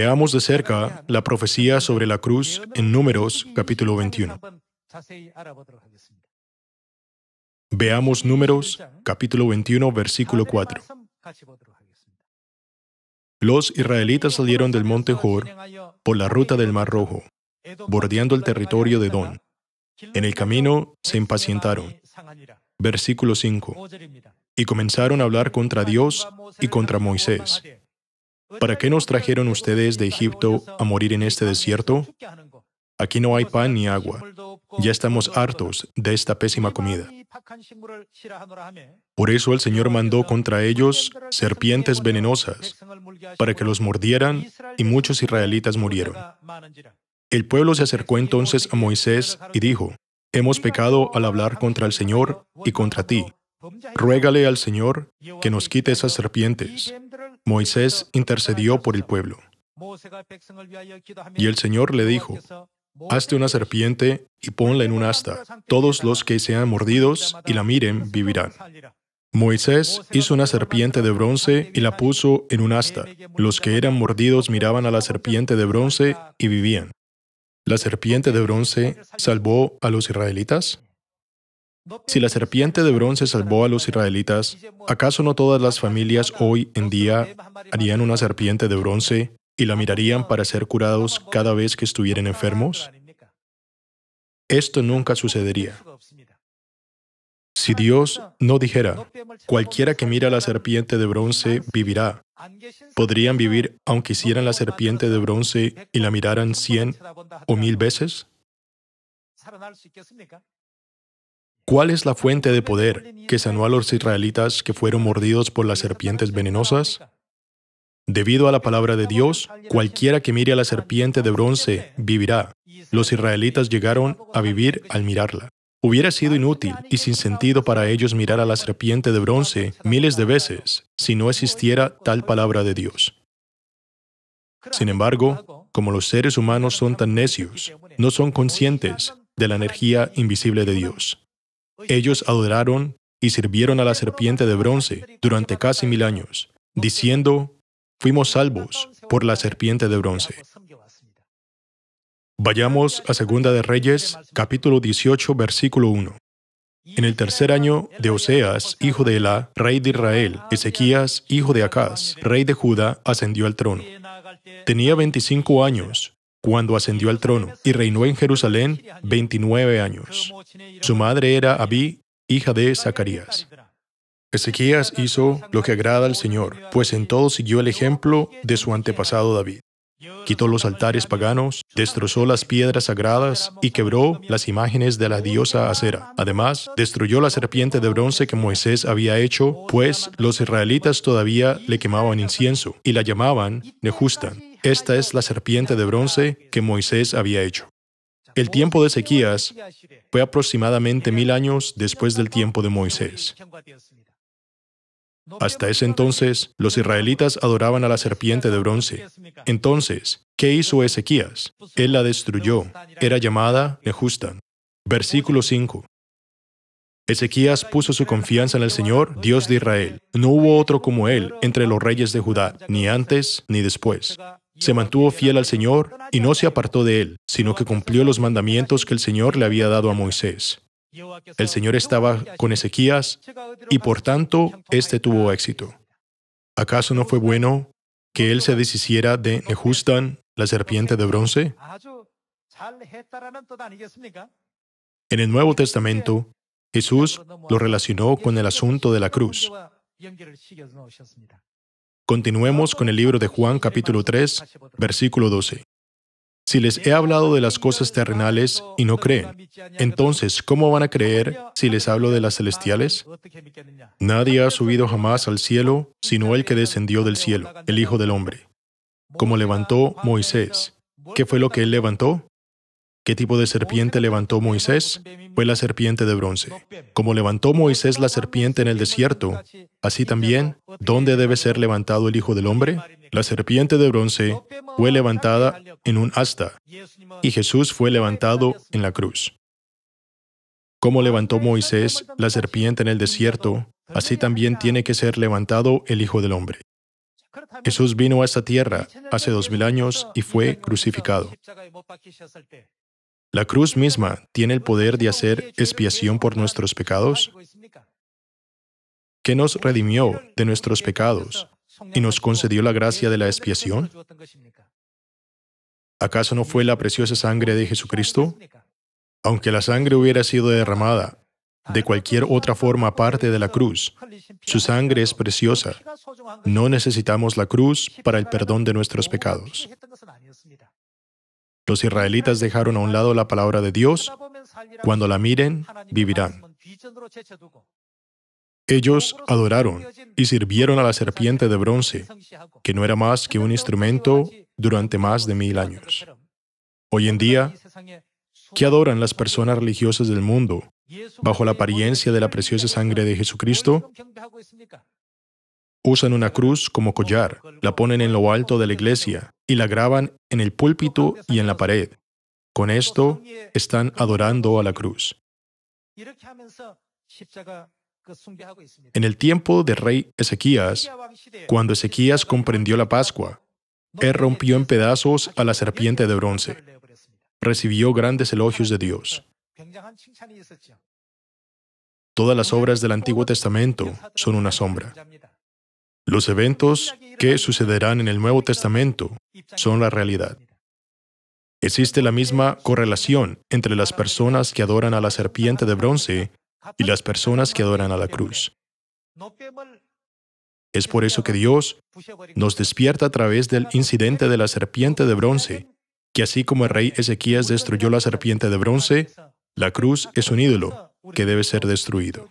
Veamos de cerca la profecía sobre la cruz en Números capítulo 21. Veamos Números capítulo 21 versículo 4. Los israelitas salieron del monte Hor por la ruta del Mar Rojo, bordeando el territorio de Don. En el camino se impacientaron. Versículo 5. Y comenzaron a hablar contra Dios y contra Moisés, ¿Para qué nos trajeron ustedes de Egipto a morir en este desierto? Aquí no hay pan ni agua. Ya estamos hartos de esta pésima comida. Por eso el Señor mandó contra ellos serpientes venenosas para que los mordieran y muchos israelitas murieron. El pueblo se acercó entonces a Moisés y dijo, Hemos pecado al hablar contra el Señor y contra ti. Ruégale al Señor que nos quite esas serpientes. Moisés intercedió por el pueblo. Y el Señor le dijo, Hazte una serpiente y ponla en un asta. Todos los que sean mordidos y la miren vivirán. Moisés hizo una serpiente de bronce y la puso en un asta. Los que eran mordidos miraban a la serpiente de bronce y vivían. ¿La serpiente de bronce salvó a los israelitas? Si la serpiente de bronce salvó a los israelitas, ¿acaso no todas las familias hoy en día harían una serpiente de bronce y la mirarían para ser curados cada vez que estuvieran enfermos? Esto nunca sucedería. Si Dios no dijera, cualquiera que mira la serpiente de bronce vivirá, ¿podrían vivir aunque hicieran la serpiente de bronce y la miraran cien o mil veces? ¿Cuál es la fuente de poder que sanó a los israelitas que fueron mordidos por las serpientes venenosas? Debido a la palabra de Dios, cualquiera que mire a la serpiente de bronce vivirá. Los israelitas llegaron a vivir al mirarla. Hubiera sido inútil y sin sentido para ellos mirar a la serpiente de bronce miles de veces si no existiera tal palabra de Dios. Sin embargo, como los seres humanos son tan necios, no son conscientes de la energía invisible de Dios. Ellos adoraron y sirvieron a la serpiente de bronce durante casi mil años, diciendo, fuimos salvos por la serpiente de bronce. Vayamos a Segunda de Reyes, capítulo 18, versículo 1. En el tercer año de Oseas, hijo de Elá, rey de Israel, Ezequías, hijo de Acaz, rey de Judá, ascendió al trono. Tenía 25 años cuando ascendió al trono y reinó en Jerusalén 29 años. Su madre era Abí, hija de Zacarías. Ezequías hizo lo que agrada al Señor, pues en todo siguió el ejemplo de su antepasado David. Quitó los altares paganos, destrozó las piedras sagradas y quebró las imágenes de la diosa Acera. Además, destruyó la serpiente de bronce que Moisés había hecho, pues los israelitas todavía le quemaban incienso y la llamaban Nehustan. Esta es la serpiente de bronce que Moisés había hecho. El tiempo de Ezequías fue aproximadamente mil años después del tiempo de Moisés. Hasta ese entonces, los israelitas adoraban a la serpiente de bronce. Entonces, ¿qué hizo Ezequías? Él la destruyó. Era llamada Nehustan. Versículo 5. Ezequías puso su confianza en el Señor, Dios de Israel. No hubo otro como él entre los reyes de Judá, ni antes ni después. Se mantuvo fiel al Señor y no se apartó de él, sino que cumplió los mandamientos que el Señor le había dado a Moisés. El Señor estaba con Ezequías y por tanto éste tuvo éxito. ¿Acaso no fue bueno que él se deshiciera de Nehustan, la serpiente de bronce? En el Nuevo Testamento, Jesús lo relacionó con el asunto de la cruz. Continuemos con el libro de Juan capítulo 3, versículo 12. Si les he hablado de las cosas terrenales y no creen, entonces, ¿cómo van a creer si les hablo de las celestiales? Nadie ha subido jamás al cielo sino el que descendió del cielo, el Hijo del Hombre. Como levantó Moisés. ¿Qué fue lo que él levantó? ¿Qué tipo de serpiente levantó Moisés? Fue la serpiente de bronce. Como levantó Moisés la serpiente en el desierto, así también, ¿dónde debe ser levantado el Hijo del Hombre? La serpiente de bronce fue levantada en un asta, y Jesús fue levantado en la cruz. Como levantó Moisés la serpiente en el desierto, así también tiene que ser levantado el Hijo del Hombre. Jesús vino a esta tierra hace dos mil años y fue crucificado. La cruz misma tiene el poder de hacer expiación por nuestros pecados, ¿Qué nos redimió de nuestros pecados y nos concedió la gracia de la expiación. ¿Acaso no fue la preciosa sangre de Jesucristo? Aunque la sangre hubiera sido derramada de cualquier otra forma aparte de la cruz, su sangre es preciosa. No necesitamos la cruz para el perdón de nuestros pecados. Los israelitas dejaron a un lado la palabra de Dios. Cuando la miren, vivirán. Ellos adoraron y sirvieron a la serpiente de bronce, que no era más que un instrumento durante más de mil años. Hoy en día, ¿qué adoran las personas religiosas del mundo bajo la apariencia de la preciosa sangre de Jesucristo? Usan una cruz como collar, la ponen en lo alto de la iglesia y la graban en el púlpito y en la pared. Con esto están adorando a la cruz. En el tiempo del rey Ezequías, cuando Ezequías comprendió la Pascua, él rompió en pedazos a la serpiente de bronce. Recibió grandes elogios de Dios. Todas las obras del Antiguo Testamento son una sombra. Los eventos que sucederán en el Nuevo Testamento son la realidad. Existe la misma correlación entre las personas que adoran a la serpiente de bronce y las personas que adoran a la cruz. Es por eso que Dios nos despierta a través del incidente de la serpiente de bronce, que así como el rey Ezequías destruyó la serpiente de bronce, la cruz es un ídolo que debe ser destruido.